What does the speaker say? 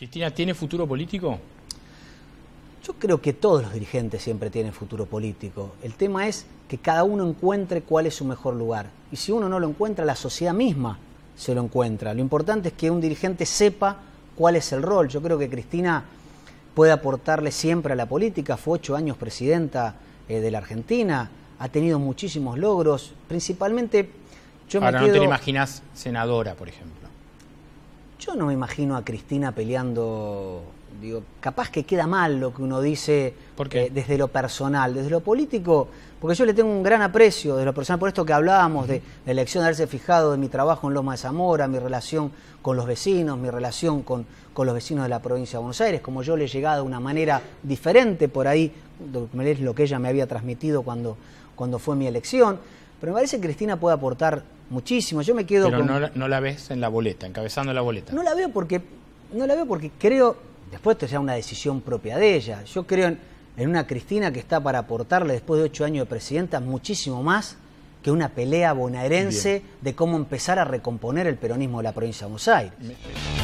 Cristina, ¿tiene futuro político? Yo creo que todos los dirigentes siempre tienen futuro político. El tema es que cada uno encuentre cuál es su mejor lugar. Y si uno no lo encuentra, la sociedad misma se lo encuentra. Lo importante es que un dirigente sepa cuál es el rol. Yo creo que Cristina puede aportarle siempre a la política. Fue ocho años presidenta eh, de la Argentina, ha tenido muchísimos logros. Principalmente, yo me quedo... no te imaginas senadora, por ejemplo. Yo no me imagino a Cristina peleando, digo, capaz que queda mal lo que uno dice eh, desde lo personal, desde lo político, porque yo le tengo un gran aprecio desde lo personal, por esto que hablábamos de la elección de haberse fijado de mi trabajo en Loma de Zamora, mi relación con los vecinos, mi relación con, los vecinos de la provincia de Buenos Aires, como yo le he llegado de una manera diferente por ahí, lo que ella me había transmitido cuando, cuando fue mi elección, pero me parece que Cristina puede aportar Muchísimo. Yo me quedo Pero no, la, no la ves en la boleta, encabezando la boleta. No la veo porque, no la veo porque creo, después esto sea una decisión propia de ella. Yo creo en, una Cristina que está para aportarle después de ocho años de presidenta muchísimo más que una pelea bonaerense de cómo empezar a recomponer el peronismo de la provincia de Buenos Aires.